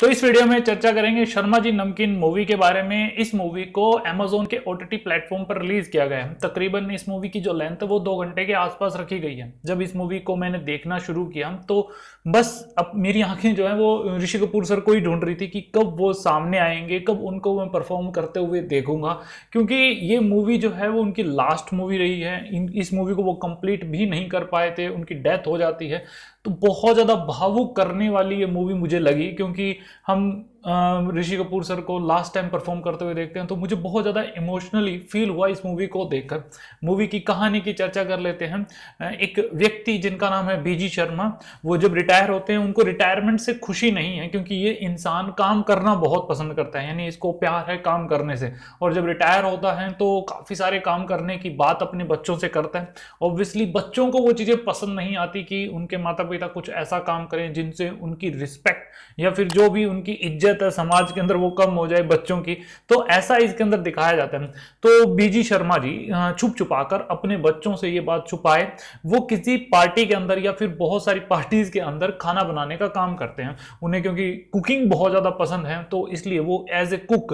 तो इस वीडियो में चर्चा करेंगे शर्मा जी नमकीन मूवी के बारे में इस मूवी को अमेजोन के ओ टी प्लेटफॉर्म पर रिलीज किया गया है तकरीबन इस मूवी की जो लेंथ है वो दो घंटे के आसपास रखी गई है जब इस मूवी को मैंने देखना शुरू किया तो बस अब मेरी आंखें जो है वो ऋषि कपूर सर को ही ढूंढ रही थी कि कब वो सामने आएंगे कब उनको मैं परफॉर्म करते हुए देखूंगा क्योंकि ये मूवी जो है वो उनकी लास्ट मूवी रही है इस मूवी को वो कंप्लीट भी नहीं कर पाए थे उनकी डेथ हो जाती है तो बहुत ज़्यादा भावुक करने वाली ये मूवी मुझे लगी क्योंकि हम ऋषि कपूर सर को लास्ट टाइम परफॉर्म करते हुए देखते हैं तो मुझे बहुत ज़्यादा इमोशनली फील हुआ इस मूवी को देखकर मूवी की कहानी की चर्चा कर लेते हैं एक व्यक्ति जिनका नाम है बीजी शर्मा वो जब रिटायर होते हैं उनको रिटायरमेंट से खुशी नहीं है क्योंकि ये इंसान काम करना बहुत पसंद करता है यानी इसको प्यार है काम करने से और जब रिटायर होता है तो काफ़ी सारे काम करने की बात अपने बच्चों से करता है ऑब्वियसली बच्चों को वो चीज़ें पसंद नहीं आती कि उनके माता पिता कुछ ऐसा काम करें जिनसे उनकी रिस्पेक्ट या फिर जो भी उनकी इज्जत देता है समाज के अंदर वो कम हो जाए बच्चों की तो ऐसा इसके अंदर दिखाया जाता है तो बीजी शर्मा जी छुप छुपा कर अपने बच्चों से ये बात छुपाए वो किसी पार्टी के अंदर या फिर बहुत सारी पार्टीज के अंदर खाना बनाने का काम करते हैं उन्हें क्योंकि कुकिंग बहुत ज़्यादा पसंद है तो इसलिए वो एज ए कुक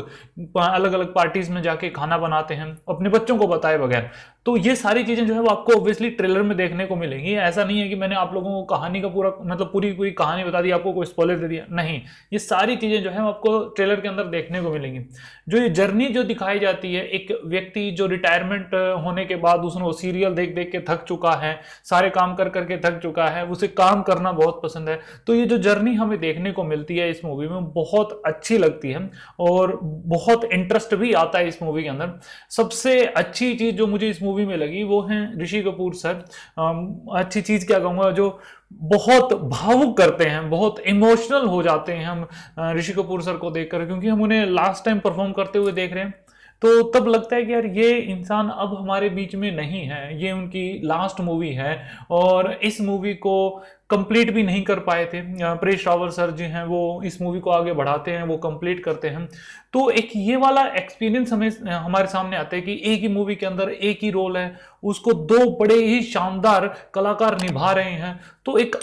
अलग अलग पार्टीज में जाके खाना बनाते हैं अपने बच्चों को बताए बगैर तो ये सारी चीज़ें जो है वो आपको ऑब्वियसली ट्रेलर में देखने को मिलेंगी ऐसा नहीं है कि मैंने आप लोगों को कहानी का पूरा मतलब पूरी पूरी कहानी बता दी आपको कोई स्पॉलर दे दिया नहीं ये सारी चीज़ें जो है आपको ट्रेलर के अंदर देखने को मिलेंगी जो ये जर्नी जो दिखाई जाती है एक व्यक्ति जो रिटायरमेंट होने के बाद उसने वो सीरियल देख देख के थक चुका है सारे काम कर करके थक चुका है उसे काम करना बहुत पसंद है तो ये जो जर्नी हमें देखने को मिलती है इस मूवी में बहुत अच्छी लगती है और बहुत इंटरेस्ट भी आता है इस मूवी के अंदर सबसे अच्छी चीज़ जो मुझे इस मूवी मूवी में लगी वो हैं ऋषि कपूर सर अच्छी चीज़ क्या कहूँगा जो बहुत भावुक करते हैं बहुत इमोशनल हो जाते हैं हम ऋषि कपूर सर को देखकर क्योंकि हम उन्हें लास्ट टाइम परफॉर्म करते हुए देख रहे हैं तो तब लगता है कि यार ये इंसान अब हमारे बीच में नहीं है ये उनकी लास्ट मूवी है और इस मूवी को कंप्लीट भी नहीं कर पाए थे प्रेश रावर सर जी हैं वो इस मूवी को आगे बढ़ाते हैं वो कंप्लीट करते हैं तो एक ये वाला एक्सपीरियंस हमें हमारे सामने आता है कि एक ही मूवी के अंदर एक ही रोल है उसको दो बड़े ही शानदार कलाकार निभा रहे हैं तो एक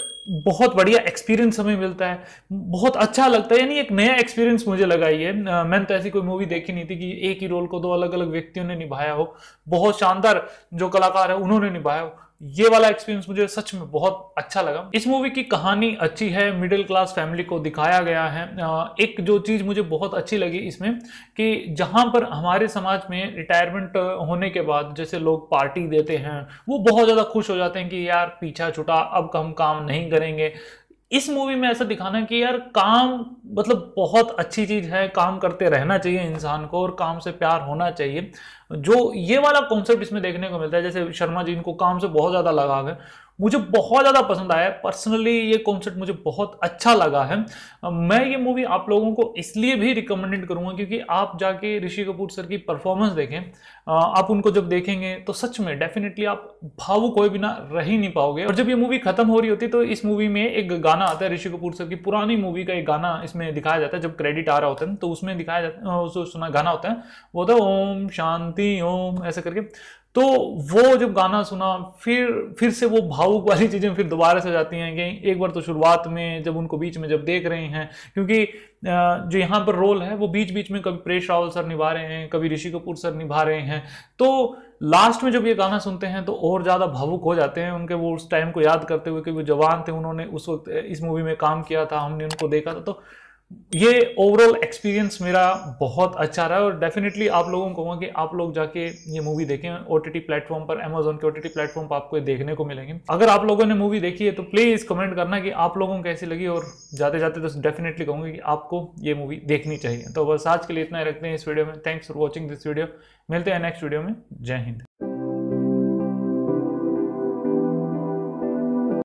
बहुत बढ़िया एक्सपीरियंस हमें मिलता है बहुत अच्छा लगता है यानी एक नया एक्सपीरियंस मुझे लगा ही है मैंने तो ऐसी कोई मूवी देखी नहीं थी कि एक ही रोल को दो अलग अलग व्यक्तियों ने निभाया हो बहुत शानदार जो कलाकार है उन्होंने निभाया हो ये वाला एक्सपीरियंस मुझे सच में बहुत अच्छा लगा इस मूवी की कहानी अच्छी है मिडिल क्लास फैमिली को दिखाया गया है एक जो चीज़ मुझे बहुत अच्छी लगी इसमें कि जहां पर हमारे समाज में रिटायरमेंट होने के बाद जैसे लोग पार्टी देते हैं वो बहुत ज़्यादा खुश हो जाते हैं कि यार पीछा छुटा अब हम काम नहीं करेंगे इस मूवी में ऐसा दिखाना कि यार काम मतलब बहुत अच्छी चीज है काम करते रहना चाहिए इंसान को और काम से प्यार होना चाहिए जो ये वाला कॉन्सेप्ट इसमें देखने को मिलता है जैसे शर्मा जी इनको काम से बहुत ज्यादा लगाव है मुझे बहुत ज़्यादा पसंद आया पर्सनली ये कॉन्सेप्ट मुझे बहुत अच्छा लगा है मैं ये मूवी आप लोगों को इसलिए भी रिकमेंडेड करूँगा क्योंकि आप जाके ऋषि कपूर सर की परफॉर्मेंस देखें आप उनको जब देखेंगे तो सच में डेफिनेटली आप भावुक कोई बिना रह ही नहीं पाओगे और जब ये मूवी खत्म हो रही होती है तो इस मूवी में एक गाना आता है ऋषि कपूर सर की पुरानी मूवी का एक गाना इसमें दिखाया जाता है जब क्रेडिट आ रहा होता है तो उसमें दिखाया जाता है सुना गाना होता है वो है तो ओम शांति ओम ऐसे करके तो वो जब गाना सुना फिर फिर से वो भावुक वाली चीज़ें फिर दोबारा से जाती हैं कि एक बार तो शुरुआत में जब उनको बीच में जब देख रहे हैं क्योंकि जो यहाँ पर रोल है वो बीच बीच में कभी प्रेश रावल सर निभा रहे हैं कभी ऋषि कपूर सर निभा रहे हैं तो लास्ट में जब ये गाना सुनते हैं तो और ज़्यादा भावुक हो जाते हैं उनके वो उस टाइम को याद करते हुए कि वो जवान थे उन्होंने उस वक्त इस मूवी में काम किया था हमने उनको देखा था तो ये ओवरऑल एक्सपीरियंस मेरा बहुत अच्छा रहा और डेफिनेटली आप लोगों को कहूँगा कि आप लोग जाके ये मूवी देखें ओ टी प्लेटफॉर्म पर अमेजोन के ओ टी प्लेटफॉर्म पर आपको ये देखने को मिलेंगे अगर आप लोगों ने मूवी देखी है तो प्लीज़ कमेंट करना कि आप लोगों को कैसी लगी और जाते जाते तो डेफिनेटली कहूँगी कि आपको ये मूवी देखनी चाहिए तो बस आज के लिए इतना ही रखते हैं इस वीडियो में thanks for watching this video मिलते हैं नेक्स्ट वीडियो में जय हिंद